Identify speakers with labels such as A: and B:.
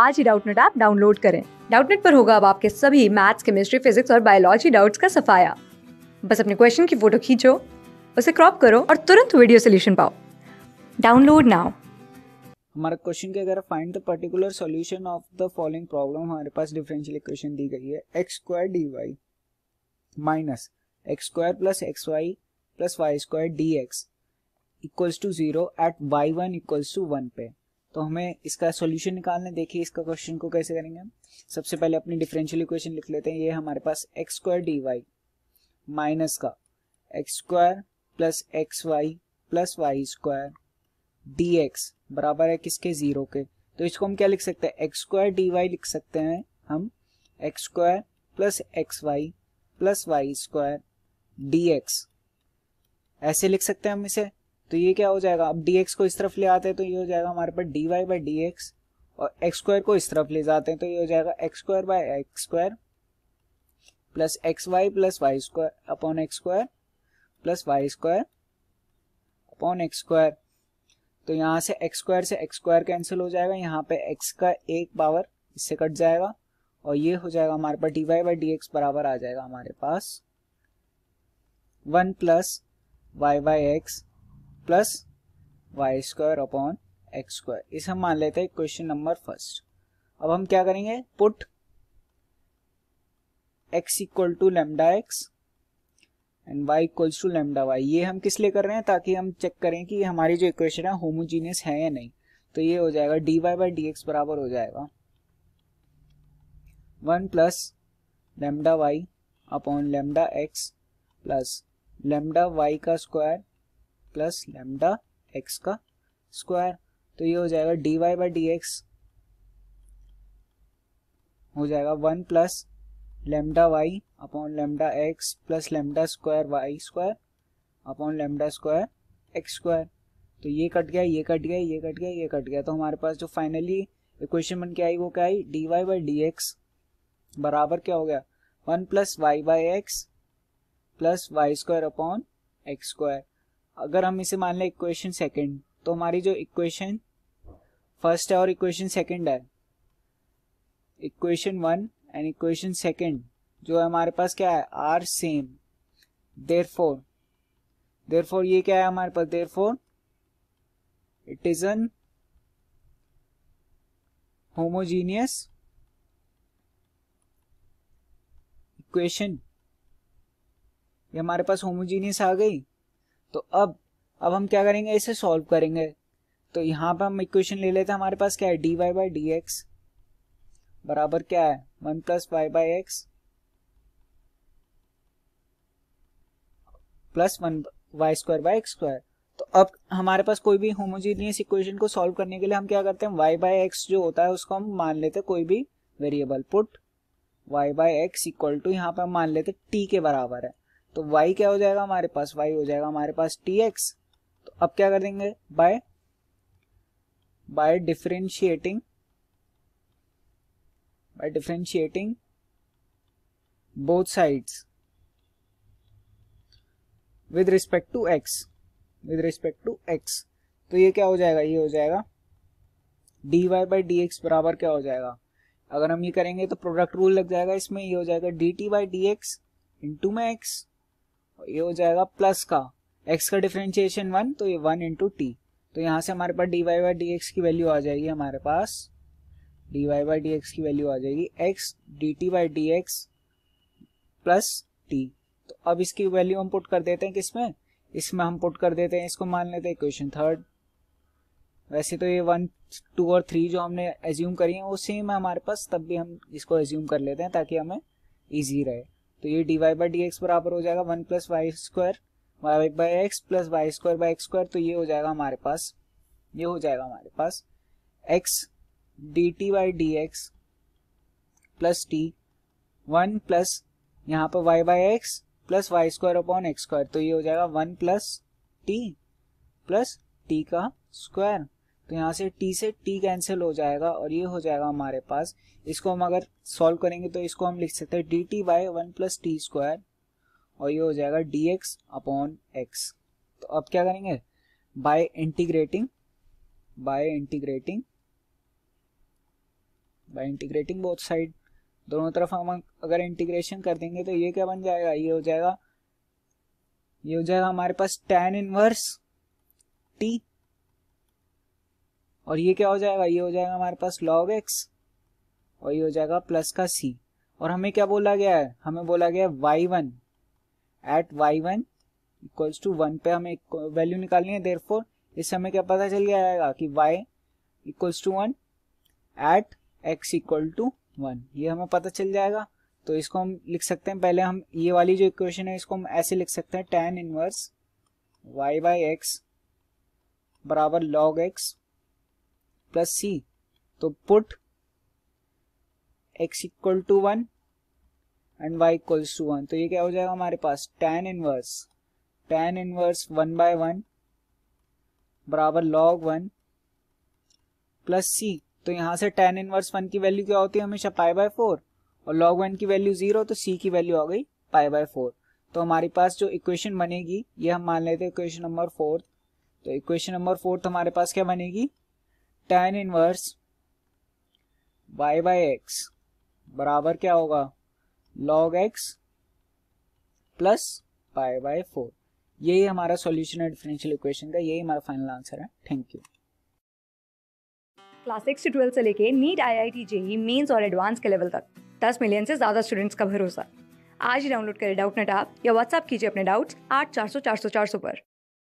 A: आज ही Doubtnut app download करें डाउटनेट पर होगा अब आपके सभी मैथ्स केमिस्ट्री फिजिक्स और बायोलॉजी डाउट्स का सफाया बस अपने क्वेश्चन की फोटो खींचो उसे क्रॉप करो और तुरंत वीडियो सोल्यूशन पाओ डाउनलोड नाउ हमारा क्वेश्चन के अगर find the particular solution of the following problem हमारे पास डिफरेंशियल इक्वेशन दी गई है x square d y minus x square plus x y plus y square d x equals to zero at y one equals to one पे तो हमें इसका solution निकालने देखिए इसका क्वेश्चन को कैसे करेंगे सबसे पहले अपनी डिफरेंशियल इक्वेशन लिख लेते हैं ये हमारे पास x square d y minus का x square plus x y plus y square d x बराबर है किसके जीरो के तो इसको हम क्या लिख सकते हैं एक्स स्क्वायर डी वाई लिख सकते हैं हम x square plus x y plus y square d x ऐसे लिख सकते हैं हम इसे तो ये क्या हो जाएगा अब dx को इस तरफ ले आते हैं तो ये हो जाएगा हमारे पास dy वाई बाई डी और एक्स स्क्वायर को इस तरफ ले जाते हैं तो ये हो जाएगा x square by x square plus x y plus y square upon x square plus y square upon x square तो यहाँ से एक्स स्क्वायर से एक्स स्क्वायर कैंसिल हो जाएगा यहाँ पे एक्स का एक पावर इससे कट जाएगा और ये हो जाएगा हमारे पास d y by d x बराबर आ जाएगा हमारे पास one plus y by x plus y square upon x square इस हम मान लेते हैं क्वेश्चन नंबर फर्स्ट अब हम क्या करेंगे put x equal to lambda x and y equals to lambda y ये हम किस लिए कर रहे हैं ताकि हम चेक करें कि हमारी जो इक्वेशन है होमोजीनियस है या नहीं तो ये हो जाएगा d y by d x बराबर हो जाएगा one plus lambda y upon lambda x plus lambda y का स्क्वायर प्लस लेमडा एक्स का स्क्वायर तो ये हो जाएगा d y by d x हो जाएगा one plus lambda y upon lambda x plus lambda square y square upon lambda square x square तो ये कट गया ये कट गया ये कट गया ये कट गया तो हमारे पास जो फाइनली इक्वेशन बन के आई वो क्या आई d y by d x बराबर क्या हो गया one plus y by x plus y square upon x square अगर हम इसे मान लें इक्वेशन सेकंड तो हमारी जो इक्वेशन फर्स्ट है और इक्वेशन सेकंड है equation one and equation second जो है हमारे पास क्या है are same therefore therefore ये क्या है हमारे पास therefore it is an homogeneous equation ये हमारे पास होमोजीनियस आ गई तो अब अब हम क्या करेंगे इसे सॉल्व करेंगे तो यहाँ पे हम इक्वेशन ले लेते हैं हमारे पास क्या है d y by d x बराबर क्या है one plus y by x plus one y square by x square तो अब हमारे पास कोई भी होमोजीनियस इक्वेशन को सॉल्व करने के लिए हम क्या करते हैं वाई बाई एक्स जो होता है उसको हम मान लेते हैं कोई भी variable put y by x equal to यहाँ पर हम मान लेते टी के बराबर है तो वाई क्या हो जाएगा हमारे पास वाई हो जाएगा हमारे पास टी एक्स तो अब क्या कर देंगे by by differentiating by differentiating both sides with respect to x with respect to x तो ये क्या हो जाएगा ये हो जाएगा d y by d x बराबर क्या हो जाएगा अगर हम ये करेंगे तो प्रोडक्ट रूल लग जाएगा इसमें ये हो जाएगा d t by d x into में एक्स ये हो जाएगा प्लस का एक्स का डिफ्रेंशिएशन वन तो ये वन इंटू टी तो यहाँ से हमारे पास d y by d x की वैल्यू आ जाएगी हमारे पास d y by d x की वैल्यू आ जाएगी x d t by d x plus t तो अब इसकी वैल्यू हम पुट कर देते हैं किसमें इसमें हम पुट कर देते हैं इसको मान लेते हैं इक्वेशन थर्ड वैसे तो ये वन टू और थ्री जो हमने एज्यूम करी है वो सेम है हमारे पास तब भी हम इसको एज्यूम कर लेते हैं ताकि हमें ईजी रहे तो ये d y by d x बराबर हो जाएगा one plus y square y by x plus y square by x square तो ये हो जाएगा हमारे पास ये हो जाएगा हमारे पास x d t by d x plus t one plus यहाँ पर y by x plus y square upon x square तो ये हो जाएगा one plus t plus t का स्क्वायर तो यहाँ से टी से टी कैंसिल हो जाएगा और ये हो जाएगा हमारे पास इसको हम अगर सॉल्व करेंगे तो इसको हम लिख सकते हैं d t by one plus t square और ये हो जाएगा डी एक्स अपॉन एक्स तो अब क्या करेंगे by integrating by integrating by integrating both side दोनों तरफ हम अगर इंटीग्रेशन कर देंगे तो ये क्या बन जाएगा ये हो जाएगा ये हो जाएगा हमारे पास टेन इनवर्स टी और ये क्या हो जाएगा ये हो जाएगा हमारे पास लॉग एक्स और ये हो जाएगा प्लस का सी और हमें क्या बोला गया है हमें बोला गया है y one at y one equals to one पे हमें वैल्यू निकालनी है देर फोर इससे हमें क्या पता चल गया आएगा कि y equals to one at x equal to one ये हमें पता चल जाएगा तो इसको हम लिख सकते हैं पहले हम ये वाली जो इक्वेशन है इसको हम ऐसे लिख सकते हैं tan inverse y by x बराबर लॉग एक्स प्लस सी तो put x equal to one and y equals to one तो ये क्या हो जाएगा हमारे पास tan inverse tan inverse one by one बराबर लॉग वन प्लस सी तो यहाँ से टेन इनवर्स वन की वैल्यू क्या होती है हमेशा पाई बाय फोर और लॉग वन की वैल्यू जीरो तो सी की वैल्यू आ गई पाई बाय फोर तो हमारे पास जो इक्वेशन बनेगी ये हम मान लेते हैं इक्वेशन नंबर फोर्थ तो इक्वेशन नंबर फोर्थ हमारे पास क्या बनेगी tan inverse y by x बराबर क्या होगा log x plus pi by four यही हमारा सॉल्यूशन है डिफरेंशियल इक्वेशन का यही हमारा फाइनल आंसर है थैंक यू क्लास सिक्स से ट्वेल्थ से लेके NEET I I T JEE mains और एडवांस के लेवल तक दस मिलियन से ज़्यादा स्टूडेंट्स का भरोसा आज ही डाउनलोड करें डाउट नेट आप या व्हाट्सअप कीजिए अपने डाउट्स आठ चार सौ चार सौ चार सौ पर